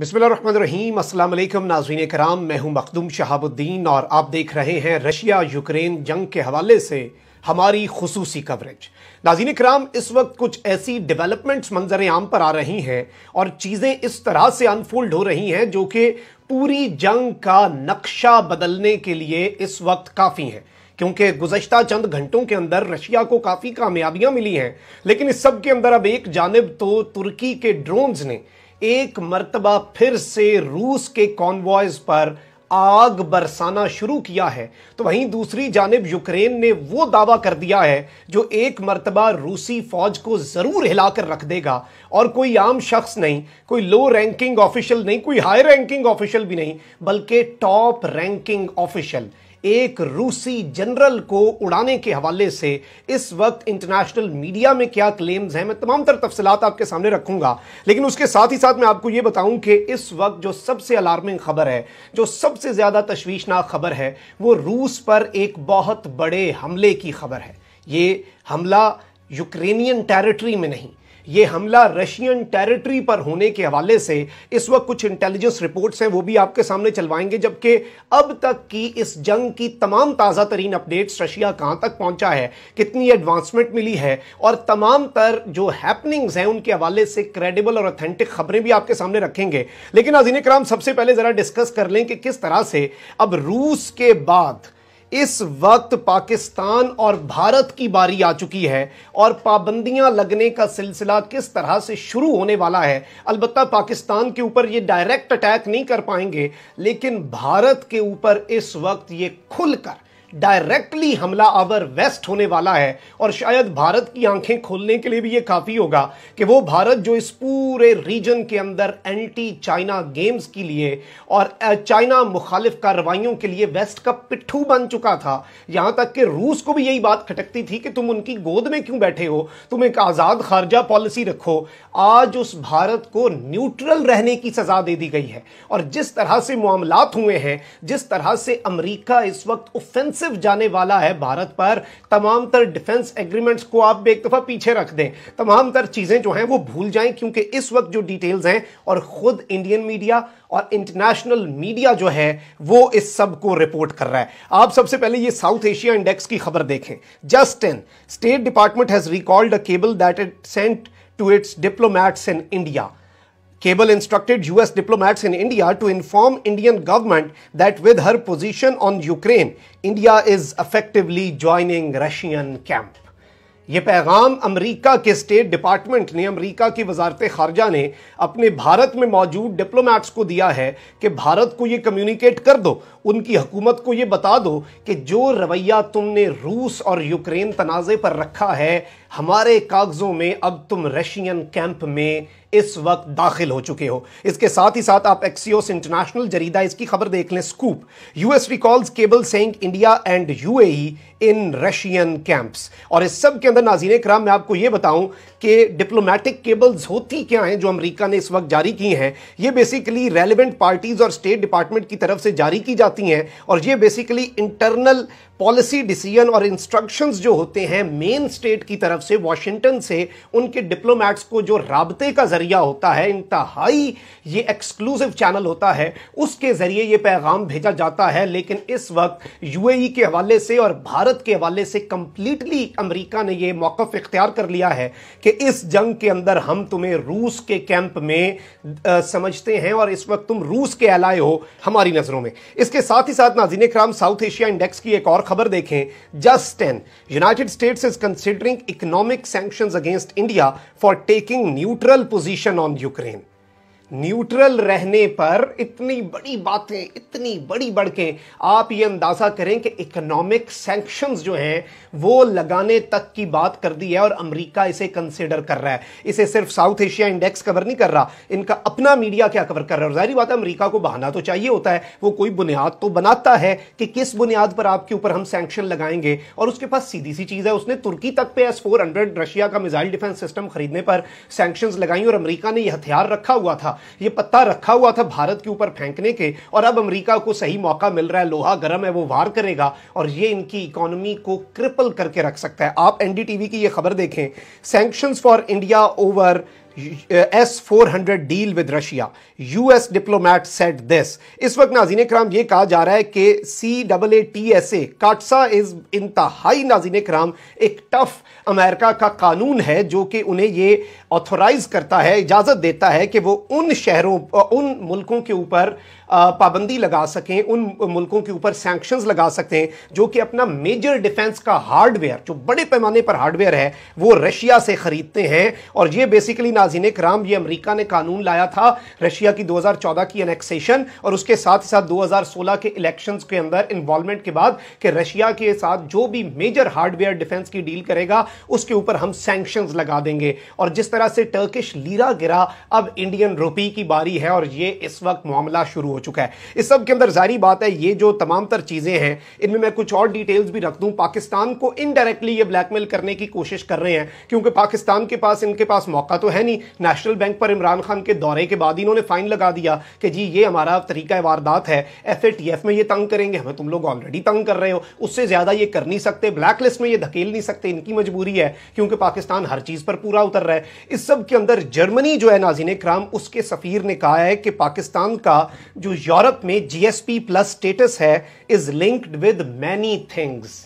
बिस्मिल्लाम अस्सलाम नाजरीन कराम मैं हूं मखदूम शहाबुद्दीन और आप देख रहे हैं रशिया यूक्रेन जंग के हवाले से हमारी खसूसी कवरेज नाजीन कराम इस वक्त कुछ ऐसी डेवलपमेंट्स मंजर आम पर आ रही हैं और चीज़ें इस तरह से अनफोल्ड हो रही हैं जो कि पूरी जंग का नक्शा बदलने के लिए इस वक्त काफ़ी हैं क्योंकि गुजशत चंद घंटों के अंदर रशिया को काफ़ी कामयाबियां मिली हैं लेकिन इस सब के अंदर अब एक जानब तो तुर्की के ड्रोन्स ने एक मर्तबा फिर से रूस के कॉन्वॉयज पर आग बरसाना शुरू किया है तो वहीं दूसरी जानब यूक्रेन ने वो दावा कर दिया है जो एक मरतबा रूसी फौज को ज़रूर हिलाकर रख देगा और कोई आम शख्स नहीं कोई लो रैंकिंग ऑफिशियल नहीं कोई हाई रैंकिंग ऑफिशियल भी नहीं बल्कि टॉप रैंकिंग ऑफिशियल एक रूसी जनरल को उड़ाने के हवाले से इस वक्त इंटरनेशनल मीडिया में क्या क्लेम्स हैं मैं तमाम तर तफसलत आपके सामने रखूंगा लेकिन उसके साथ ही साथ मैं आपको ये बताऊं कि इस वक्त जो सबसे अलार्मिंग खबर है जो सबसे ज़्यादा तशवीशनाक खबर है वो रूस पर एक बहुत बड़े हमले की खबर है ये हमला यूक्रेनियन टेरिटरी में नहीं यह हमला रशियन टेरिटरी पर होने के हवाले से इस वक्त कुछ इंटेलिजेंस रिपोर्ट्स हैं वो भी आपके सामने चलवाएंगे जबकि अब तक की इस जंग की तमाम ताज़ा तरीन अपडेट्स रशिया कहां तक पहुंचा है कितनी एडवांसमेंट मिली है और तमाम तर जो हैपनिंग्स हैं उनके हवाले से क्रेडिबल और ऑथेंटिक खबरें भी आपके सामने रखेंगे लेकिन अजीन कराम सबसे पहले ज़रा डिस्कस कर लें कि किस तरह से अब रूस के बाद इस वक्त पाकिस्तान और भारत की बारी आ चुकी है और पाबंदियां लगने का सिलसिला किस तरह से शुरू होने वाला है अलबत् पाकिस्तान के ऊपर ये डायरेक्ट अटैक नहीं कर पाएंगे लेकिन भारत के ऊपर इस वक्त ये खुलकर डायरेक्टली हमला आवर वेस्ट होने वाला है और शायद भारत की आंखें खोलने के लिए भी ये काफ़ी होगा कि वो भारत जो इस पूरे रीजन के अंदर एंटी चाइना गेम्स के लिए और चाइना मुखालिफ कार्रवाइयों के लिए वेस्ट का पिट्ठू बन चुका था यहां तक कि रूस को भी यही बात खटकती थी कि तुम उनकी गोद में क्यों बैठे हो तुम एक आज़ाद खारजा पॉलिसी रखो आज उस भारत को न्यूट्रल रहने की सज़ा दे दी गई है और जिस तरह से मामला हुए हैं जिस तरह से अमरीका इस वक्त ओफेंस ऑफेंसिव जाने वाला है भारत पर तमाम तर डिफेंस एग्रीमेंट्स को आप एक दफा पीछे रख दें तमाम तर चीजें जो हैं वो भूल जाएं क्योंकि इस वक्त जो डिटेल्स हैं और खुद इंडियन मीडिया और इंटरनेशनल मीडिया जो है वो इस सब को रिपोर्ट कर रहा है आप सबसे पहले ये साउथ एशिया इंडेक्स की खबर देखें just in state department has recalled a cable that it sent to its diplomats in India Cable instructed US diplomats in India to inform Indian government that with her position on Ukraine, India is effectively joining Russian camp. ये पैगाम America के state department ने America की वजारत खारजा ने अपने भारत में मौजूद डिप्लोमेट्स को दिया है कि भारत को ये कम्युनिकेट कर दो उनकी हुकूमत को ये बता दो कि जो रवैया तुमने रूस और यूक्रेन तनाज़े पर रखा है हमारे कागज़ों में अब तुम रशियन कैंप में इस वक्त दाखिल हो चुके हो इसके साथ ही साथ आप एक्सियोस इंटरनेशनल जरीदा इसकी खबर देख लें scoop US recalls cable saying India and UAE in Russian camps और इस सब के अंदर नाजीन कराम मैं आपको यह बताऊं कि डिप्लोमेटिक केबल्स होती क्या हैं जो अमेरिका ने इस वक्त जारी की हैं ये बेसिकली रेलिवेंट पार्टीज और स्टेट डिपार्टमेंट की तरफ से जारी की जा जाती हैं और ये बेसिकली इंटरनल पॉलिसी डिसीजन और इंस्ट्रक्शंस जो होते हैं मेन स्टेट की तरफ से वॉशिंगटन से उनके डिप्लोमेट्स को जो रबते का जरिया होता है इंतहाई ये एक्सक्लूसिव चैनल होता है उसके ज़रिए ये पैगाम भेजा जाता है लेकिन इस वक्त यूएई के हवाले से और भारत के हवाले से कम्प्लीटली अमरीका ने यह मौकफ इख्तियार कर लिया है कि इस जंग के अंदर हम तुम्हें रूस के कैंप में आ, समझते हैं और इस वक्त तुम रूस के एलाय हो हमारी नज़रों में इसके साथ ही साथ नाजीन कराम साउथ एशिया इंडेक्स की एक और खबर देखें just ten United States is considering economic sanction against India for taking neutral position on Ukraine neutral रहने पर इतनी बड़ी बातें इतनी बड़ी बड़कें आप ये अंदाज़ा करें कि इकोनॉमिक सेंक्शंस जो हैं वो लगाने तक की बात कर दी है और अमेरिका इसे कंसिडर कर रहा है इसे सिर्फ साउथ एशिया इंडेक्स कवर नहीं कर रहा इनका अपना मीडिया क्या कवर कर रहा है और जाहिर बात है अमरीका को बहाना तो चाहिए होता है वो कोई बुनियाद तो बनाता है कि किस बुनियाद पर आपके ऊपर हम सेंक्शन लगाएंगे और उसके पास सीधी सी चीज़ है उसने तुर्की तक पे एस फोर हंड्रेड रशिया का मिजाइल डिफेंस सिस्टम खरीदने पर सेंक्शन लगाई और अमरीका ने यह हथियार रखा हुआ था ये पत्ता रखा हुआ था भारत के ऊपर फेंकने के और अब अमेरिका को सही मौका मिल रहा है लोहा गर्म है वो वार करेगा और ये इनकी इकोनॉमी को क्रिपल करके रख सकता है आप एनडीटीवी की ये खबर देखें sanctions for India over S four hundred deal with Russia US diplomat said this इस वक्त नाजीन कराम यह कहा जा रहा है कि C double A T S A CAATSA is इंतहाई नाजीन कराम एक टफ अमेरिका का कानून है जो कि उन्हें ये ऑथोराइज करता है इजाज़त देता है कि वो उन शहरों उन मुल्कों के ऊपर पाबंदी लगा सकें उन मुल्कों के ऊपर सेंक्शंस लगा सकते हैं जो कि अपना मेजर डिफेंस का हार्डवेयर जो बड़े पैमाने पर हार्डवेयर है वो रशिया से ख़रीदते हैं और ये बेसिकली नाजीन कराम ये अमरीका ने कानून लाया था रशिया इंडिया की 2014 की एनेक्सेशन और उसके साथ ही साथ 2016 के इलेक्शंस के अंदर इन्वॉल्वमेंट के बाद कि रशिया के साथ जो भी मेजर हार्डवेयर डिफेंस की डील करेगा उसके ऊपर हम सैंक्शन लगा देंगे और जिस तरह से टर्किश लीरा गिरा अब इंडियन रूपी की बारी है और ये इस वक्त मामला शुरू हो चुका है इस सब के अंदर जारी बात है ये जो तमाम तर चीज़ें हैं इनमें मैं कुछ और डिटेल्स भी रख दूं पाकिस्तान को इनडायरेक्टली ये ब्लैकमेल करने की कोशिश कर रहे हैं क्योंकि पाकिस्तान के पास इनके पास मौका तो है नहीं नेशनल बैंक पर इमरान खान के दौरे के बाद इन्होंने फाइन लगा दिया कि जी ये हमारा तरीका है वारदात है एफ में ये तंग करेंगे हमें तुम लोग ऑलरेडी तंग कर रहे हो उससे ज़्यादा ये कर नहीं सकते ब्लैक लिस्ट में ये धकेल नहीं सकते इनकी मजबूरी है क्योंकि पाकिस्तान हर चीज़ पर पूरा उतर रहा है इस सब के अंदर जर्मनी जो है नाजीन क्राम उसके सफ़ीर ने कहा है कि पाकिस्तान का जो यूरोप में जीएसपी प्लस स्टेटस है is linked with many things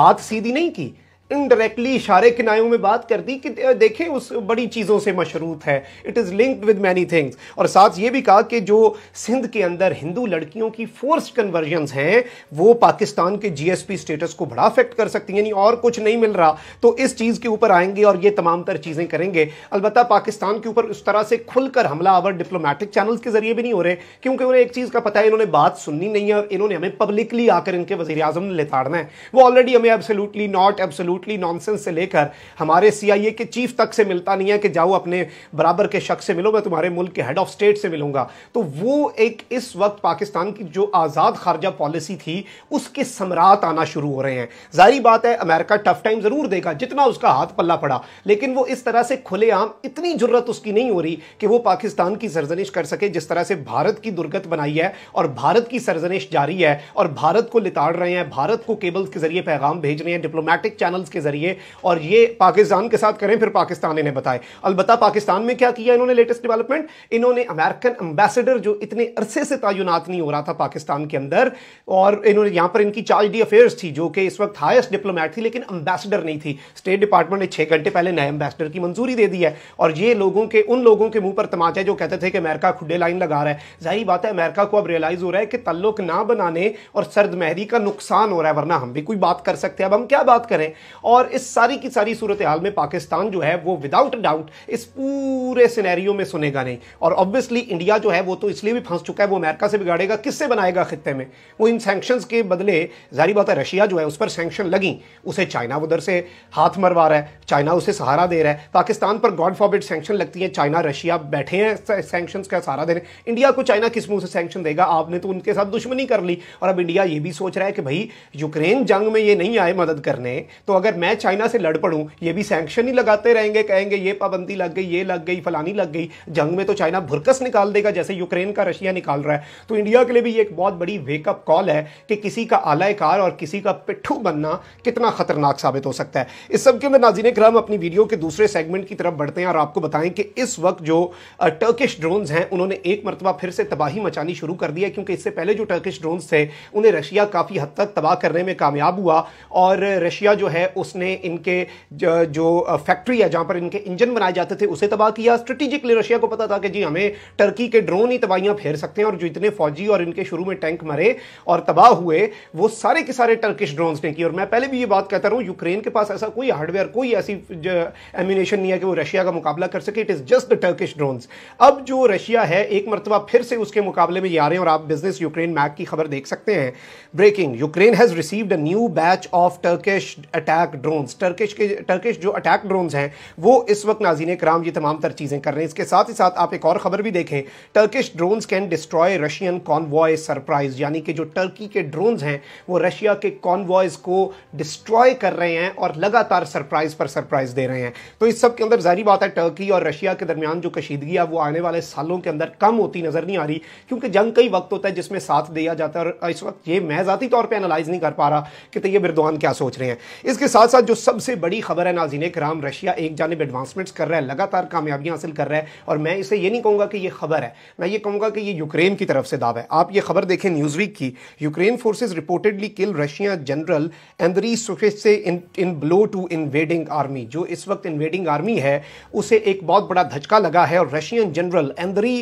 बात सीधी नहीं की इनडायरेक्टली इशारे किनायों में बात कर दी कि देखें उस बड़ी चीज़ों से मशरूत है it is linked with many things और साथ ये भी कहा कि जो सिंध के अंदर हिंदू लड़कियों की फोर्स कन्वर्जन हैं वो पाकिस्तान के जीएसपी स्टेटस को बड़ा अफेक्ट कर सकती हैं यानी और कुछ नहीं मिल रहा तो इस चीज़ के ऊपर आएंगे और ये तमाम तर चीज़ें करेंगे अलबत् पाकिस्तान के ऊपर उस तरह से खुलकर हमला आवर डिप्लोमेटिक चैनल्स के जरिए भी नहीं हो रहे क्योंकि उन्हें एक चीज़ का पता है इन्होंने बात सुननी नहीं है और इन्होंने हमें पब्लिकली आकर इनके वजी अजम ने लेताड़ना है वो ऑलरेडी हमें absolutely not absolute absolutely nonsense से लेकर हमारे सीआईए के चीफ तक से मिलता नहीं है कि जाओ अपने बराबर के शख्स से मिलो मैं तुम्हारे मुल्क के हेड ऑफ स्टेट से मिलूंगा तो वो एक इस वक्त पाकिस्तान की जो आज़ाद खारजा पॉलिसी थी उसके सम्राट आना शुरू हो रहे हैं जारी बात है अमेरिका टफ टाइम ज़रूर देगा जितना उसका हाथ पल्ला पड़ा लेकिन वो इस तरह से खुलेआम इतनी जरूरत उसकी नहीं हो रही कि वो पाकिस्तान की सरजनिश कर सके जिस तरह से भारत की दुर्गत बनाई है और भारत की सरजनिश जारी है और भारत को लिताड़ रहे हैं भारत को केबल के जरिए पैगाम भेज रहे हैं डिप्लोमेटिक चैनल्स के ज़रिए और ये पाकिस्तान के साथ करें फिर पाकिस्तान इन्हें बताए अलबत् पाकिस्तान में क्या किया इन्होंने लेटेस्ट डेवलपमेंट इन्होंने अमेरिकन अम्बेसडर जो इतने अरसे से तयनात नहीं हो रहा था पाकिस्तान के अंदर और इन्होंने यहाँ पर इनकी चार्ज डी अफेयर्स थी जो कि इस वक्त हाइस्ट डिप्लोमैट थी लेकिन अम्बेसडर नहीं थी स्टेट डिपार्टमेंट ने छः घंटे पहले नए अम्बेसडर की मंजूरी दे दी है और ये लोगों के उन लोगों के मुंह पर तमाचा जो कहते थे कि अमेरिका खुडे लाइन लगा रहा है जाहिर बात है अमेरिका को अब रियलाइज हो रहा है कि तल्लुक ना बनाने और सर्द महरी का नुकसान हो रहा है वरना हम भी कोई बात कर सकते हैं अब हम क्या बात करें और इस सारी की सारी सूरत हाल में पाकिस्तान जो है वो विदाउट डाउट इस पूरे सिनेरियो में सुनेगा नहीं और ऑब्वियसली इंडिया जो है वो तो इसलिए भी फंस चुका है वो अमेरिका से बिगाड़ेगा किससे बनाएगा खत्े में वो इन सेंक्शन के बदले जारी बात है रशिया जो है उस पर सेंक्शन लगी उसे चाइना उधर से हाथ मरवा रहा है चाइना उसे सहारा दे रहा है पाकिस्तान पर गॉड फॉरबिड सेंक्शन लगती है चाइना रशिया बैठे हैं सेंक्शन का सहारा देने इंडिया को चाइना किस मुंह से सेंक्शन देगा आपने तो उनके साथ दुश्मनी कर ली और अब इंडिया ये भी सोच रहा है कि भाई यूक्रेन जंग में ये नहीं आए मदद करने तो अगर मैं चाइना से लड़ पड़ूँ ये भी सैंक्शन ही लगाते रहेंगे कहेंगे ये पाबंदी लग गई ये लग गई फलानी लग गई जंग में तो चाइना भुरकस निकाल देगा जैसे यूक्रेन का रशिया निकाल रहा है तो इंडिया के लिए भी ये एक बहुत बड़ी वेकअप कॉल है कि किसी का आलायकार और किसी का पिट्ठू बनना कितना खतरनाक साबित हो सकता है इस सब के मैं नाजीन क्रम अपनी वीडियो के दूसरे सेगमेंट की तरफ बढ़ते हैं और आपको बताएं कि इस वक्त जो टर्किश ड्रोन्स हैं उन्होंने एक मरतबा फिर से तबाही मचानी शुरू कर दी है क्योंकि इससे पहले जो टर्किश ड्रोन्स थे उन्हें रशिया काफ़ी हद तक तबाह करने में कामयाब हुआ और रशिया जो है उसने इनके जो, फैक्ट्री है जहां पर इनके इंजन बनाए जाते थे उसे तबाह किया स्ट्रेटेजिकली रशिया को पता था कि जी हमें टर्की के ड्रोन ही तबाहियां फेर सकते हैं और जो इतने फौजी और इनके शुरू में टैंक मरे और तबाह हुए वो सारे के सारे टर्किश ड्रोन ने की और मैं पहले भी ये बात कहता रहा यूक्रेन के पास ऐसा कोई हार्डवेयर कोई ऐसी एम्यूनेशन नहीं है कि वो रशिया का मुकाबला कर सके it is just the Turkish drone अब जो रशिया है एक मरतबा फिर से उसके मुकाबले में ये आ रहे हैं और आप बिजनेस यूक्रेन मैक की खबर देख सकते हैं breaking Ukraine has received a new batch of Turkish attack attack drones Turkish के टर्किश जो अटैक ड्रोन्स हैं वो इस वक्त नाजीन कराम ये तमाम तर चीज़ें कर रहे हैं इसके साथ ही साथ आप एक और खबर भी देखें Turkish drones can destroy Russian convoy surprise यानी कि जो टर्की के ड्रोन्स हैं वो रशिया के कॉन्वॉयज को डिस्ट्रॉय कर रहे हैं और लगातार सरप्राइज पर सरप्राइज दे रहे हैं तो इस सब के अंदर जारी बात है टर्की और रशिया के दरमियान जो कशीदगी है वो आने वाले सालों के अंदर कम होती नजर नहीं आ रही क्योंकि जंग कई वक्त होता है जिसमें साथ दिया जाता है और इस वक्त ये मैं ज़ाती तौर पर एनालाइज नहीं कर पा रहा कि तैयब तो बिरदवान क्या सोच रहे हैं इसके साथ साथ जो सबसे बड़ी खबर है नाजीन कराम रशिया एक जानब एडवांसमेंट्स कर रहा है लगातार कामयाबियां हासिल कर रहा है और मैं इसे ये नहीं कहूँगा कि ये खबर है मैं ये कहूँगा कि ये यूक्रेन की तरफ से दावा है आप ये खबर देखें न्यूज़वीक की Ukraine forces reportedly kill Russia general Andrei सुखे in in blow to invading army जो इस वक्त इन्वेडिंग आर्मी है उसे एक बहुत बड़ा धचका लगा है और रशियन जनरल एंद्री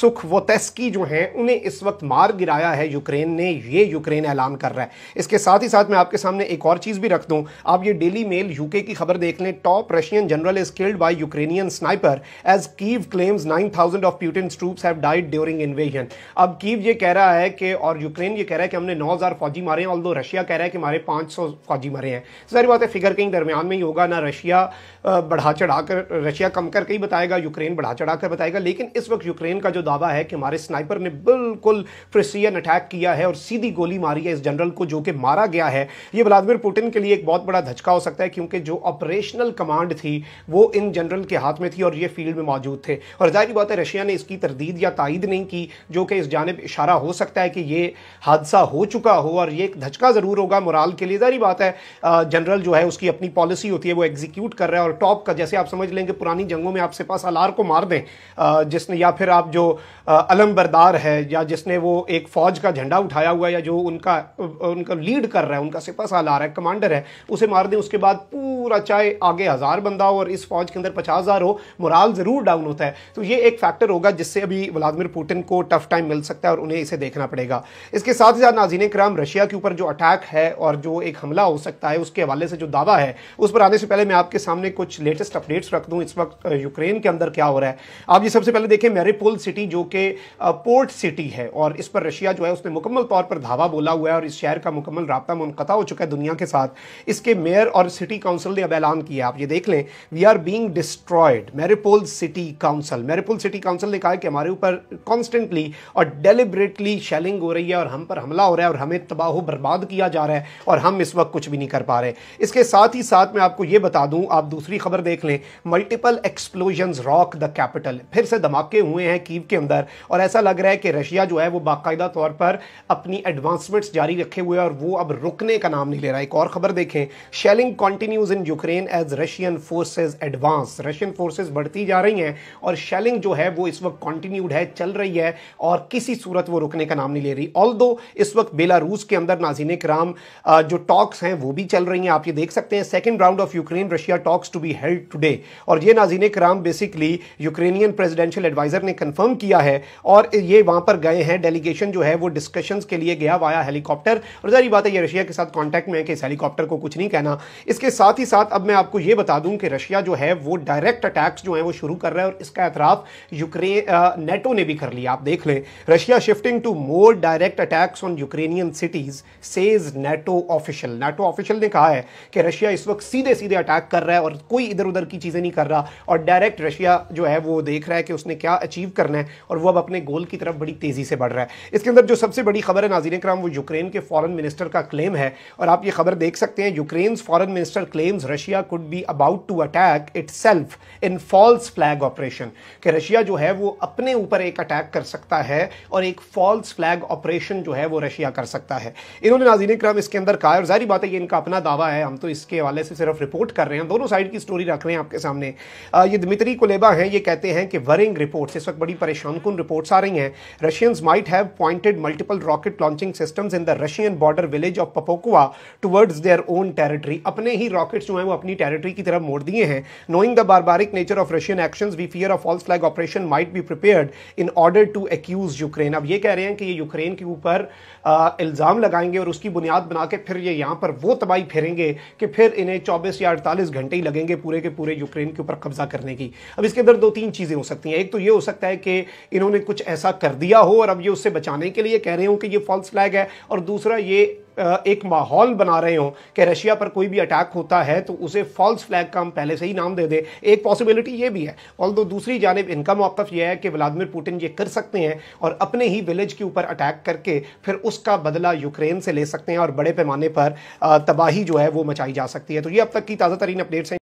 सुख वोतेस्की जो हैं उन्हें इस वक्त मार गिराया है यूक्रेन ने ये यूक्रेन ऐलान कर रहा है इसके साथ ही साथ मैं आपके सामने एक और चीज़ भी रख दूँ आप ये डेली मेल यूके की खबर देख लें top Russian general is killed by Ukrainian sniper as Kyiv claims 9000 of Putin troops have died during invasion अब कीव ये कह रहा है कि और यूक्रेन ये कह रहा है कि हमने 9000 फौजी मारे हैं और दो रशिया कह रहा है कि हमारे 500 फौजी मारे हैं सारी बात है फिगर कहीं दरमियान में ही होगा ना रशिया बढ़ा चढ़ा कर रशिया कम करके ही बताएगा यूक्रेन बढ़ा चढ़ा कर बताएगा लेकिन इस वक्त यूक्रेन का जो दावा है कि हमारे स्नाइपर ने बिल्कुल प्रिसियन अटैक किया है और सीधी गोली मारी है इस जनरल को जो कि मारा गया है ये व्लादिमिर पुटिन के लिए एक बहुत बड़ा बड़ा धचका हो सकता है क्योंकि जो ऑपरेशनल कमांड थी वो इन जनरल के हाथ में थी और ये फील्ड में मौजूद थे और जाहिर बात है रशिया ने इसकी तरदीद या तइद नहीं की जो कि इस जानब इशारा हो सकता है कि ये हादसा हो चुका हो और ये एक धचका ज़रूर होगा मुराल के लिए जारी बात है जनरल जो है उसकी अपनी पॉलिसी होती है वो एग्जीक्यूट कर रहा है और टॉप का जैसे आप समझ लेंगे पुरानी जंगों में आपसे पास अलार को मार दें जिसने या फिर आप जो अलम बरदार है या जिसने वो एक फ़ौज का झंडा उठाया हुआ या जो उनका उनका लीड कर रहा है उनका सिपा सालार है कमांडर है उसे मार दें उसके बाद पूरा चाहे आगे हज़ार बंदा हो और इस फौज के अंदर पचास हज़ार हो मोराल ज़रूर डाउन होता है तो ये एक फैक्टर होगा जिससे अभी व्लादिमिर पुतिन को टफ टाइम मिल सकता है और उन्हें इसे देखना पड़ेगा इसके साथ ही साथ नाजीन कराम रशिया के ऊपर जो अटैक है और जो एक हमला हो सकता है उसके हवाले से जो दावा है उस पर आने से पहले मैं आपके सामने कुछ लेटेस्ट अपडेट्स रख दूँ इस वक्त यूक्रेन के अंदर क्या हो रहा है आप ये सबसे पहले देखें मैरीपोल सिटी जो कि पोर्ट सिटी है और इस पर रशिया जो है उसने मुकम्मल तौर पर धावा बोला हुआ है और इस शहर का मुकम्मल रबता मुनता हो चुका है दुनिया के साथ इसके मेयर और सिटी काउंसिल ने अब ऐलान किया आप ये देख लें we are being destroyed Mariupol city council Mariupol city council ने कहा कि हमारे ऊपर कॉन्स्टेंटली और डेलिब्रेटली शेलिंग हो रही है और हम पर हमला हो रहा है और हमें तबाह बर्बाद किया जा रहा है और हम इस वक्त कुछ भी नहीं कर पा रहे इसके साथ ही साथ मैं आपको ये बता दूं आप दूसरी खबर देख लें multiple explosion rock the capital फिर से धमाके हुए हैं कीव के अंदर और ऐसा लग रहा है कि रशिया जो है वो बाकायदा तौर पर अपनी एडवांसमेंट्स जारी रखे हुए और वो अब रुकने का नाम नहीं ले रहा एक और खबर देखें shelling continues in Ukraine as Russian forces advance Russian forces बढ़ती जा रही हैं और शेलिंग जो है वो इस वक्त कॉन्टिन्यूड है चल रही है और किसी सूरत वो रुकने का नाम नहीं ले रही ऑल इस वक्त बेलारूस के अंदर नाजीन कराम जो टॉक्स हैं वो भी चल रही हैं आप ये देख सकते हैं second round of Ukraine Russia talks to be held today और ये नाजीन कराम बेसिकली यूक्रेनियन प्रेजिडेंशियल एडवाइजर ने कन्फर्म किया है और ये वहां पर गए हैं डेलीगेशन जो है वो डिस्कशंस के लिए गया वाया हेलीकॉप्टर और जारी बात है ये रशिया के साथ कॉन्टैक्ट में है कि इस हेलीकॉप्टर को कुछ नहीं नहीं कहना इसके साथ ही साथ अब मैं आपको यह बता दूं कि रशिया जो है वो डायरेक्ट अटैक्स जो है वो शुरू कर रहा है और इसका एतराफ़ यूक्रेन नेटो ने भी कर लिया आप देख लें Russia shifting to more direct attacks on Ukrainian cities says NATO official NATO official ने कहा है कि रशिया इस वक्त सीधे सीधे अटैक कर रहा है और कोई इधर उधर की चीज़ें नहीं कर रहा और डायरेक्ट रशिया जो है वो देख रहा है कि उसने क्या अचीव करना है और वह अब अपने गोल की तरफ बड़ी तेज़ी से बढ़ रहा है इसके अंदर जो सबसे बड़ी खबर है नाजीन कराम वो यूक्रेन के फॉरन मिनिस्टर का क्लेम है और आप ये खबर देख सकते हैं Ukraine Ukraine's foreign minister claims Russia could be about to attack itself in false flag operation कि रशिया जो है वो अपने ऊपर एक अटैक कर सकता है और एक फॉल्स फ्लैग ऑपरेशन जो है वो रशिया कर सकता है इन्होंने नाजीन क्रम इसके अंदर कहा और जारी बात है ये इनका अपना दावा है हम तो इसके हवाले से सिर्फ रिपोर्ट कर रहे हैं दोनों साइड की स्टोरी रख रहे हैं आपके सामने आ, ये दमित्री कोलेबा हैं ये कहते हैं कि वरिंग रिपोर्ट्स इस वक्त बड़ी परेशान कन रिपोर्ट्स आ रही हैं Russians might have pointed multiple rocket launching systems in the Russian border village of पपोकुआ towards their own ter territory अपने ही रॉकेट्स जो हैं वो अपनी टेरिटरी की तरफ मोड़ दिए हैं knowing the barbaric nature of Russian actions we fear of false flag operation might be prepared in order to accuse Ukraine अब ये कह रहे हैं कि ये यूक्रेन के ऊपर इल्ज़ाम लगाएंगे और उसकी बुनियाद बना के फिर ये यहाँ पर वो तबाही फेरेंगे कि फिर इन्हें चौबीस या अड़तालीस घंटे ही लगेंगे पूरे के पूरे यूक्रेन के ऊपर कब्जा करने की अब इसके अंदर दो तीन चीज़ें हो सकती हैं एक तो ये हो सकता है कि इन्होंने कुछ ऐसा कर दिया हो और अब ये उससे बचाने के लिए कह रहे हो कि ये फॉल्स फ्लैग है और दूसरा ये एक माहौल बना रहे हो कि रशिया पर कोई भी अटैक होता है तो उसे फॉल्स फ्लैग का हम पहले से ही नाम दे दें एक पॉसिबिलिटी ये भी है और दो दूसरी जानब इनका मौकफ यह है कि व्लादिमिर पुटिन ये कर सकते हैं और अपने ही विलेज के ऊपर अटैक करके फिर उसका बदला यूक्रेन से ले सकते हैं और बड़े पैमाने पर तबाही जो है वो मचाई जा सकती है तो ये अब तक की ताज़ा तरीन अपडेट्स हैं